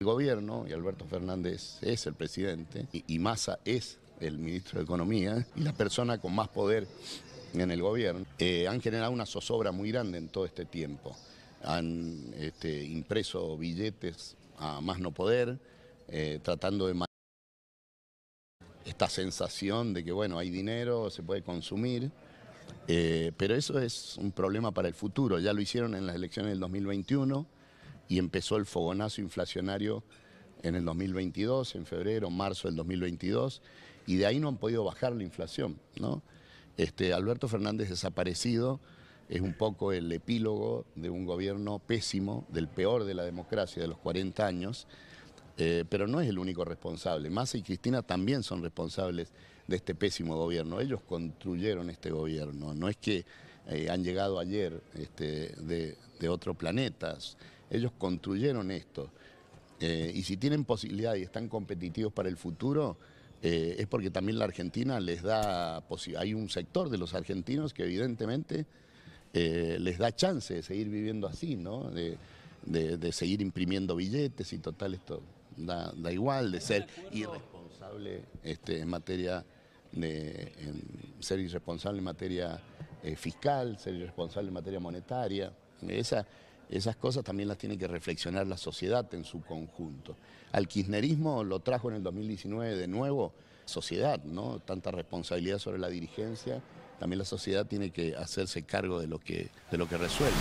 El gobierno y Alberto Fernández es el presidente y, Massa es el ministro de Economía y la persona con más poder en el gobierno, eh, han generado una zozobra muy grande en todo este tiempo. Han este, impreso billetes a más no poder, eh, tratando de esta sensación de que bueno, hay dinero, se puede consumir, eh, pero eso es un problema para el futuro. Ya lo hicieron en las elecciones del 2021 y empezó el fogonazo inflacionario en el 2022, en febrero, marzo del 2022, y de ahí no han podido bajar la inflación. ¿no? Este, Alberto Fernández desaparecido es un poco el epílogo de un gobierno pésimo, del peor de la democracia de los 40 años, eh, pero no es el único responsable. Massa y Cristina también son responsables de este pésimo gobierno. Ellos construyeron este gobierno, no es que eh, han llegado ayer este, de, de otro planeta. Ellos construyeron esto. Eh, y si tienen posibilidad y están competitivos para el futuro, eh, es porque también la Argentina les da, hay un sector de los argentinos que evidentemente eh, les da chance de seguir viviendo así, ¿no? De, seguir imprimiendo billetes y total esto da, igual, de ser irresponsable este, en materia de ser irresponsable en materia fiscal, ser irresponsable en materia monetaria. Esa, esas cosas también las tiene que reflexionar la sociedad en su conjunto. Al kirchnerismo lo trajo en el 2019 de nuevo sociedad, ¿no? Tanta responsabilidad sobre la dirigencia, también la sociedad tiene que hacerse cargo de lo que, de lo que resuelve.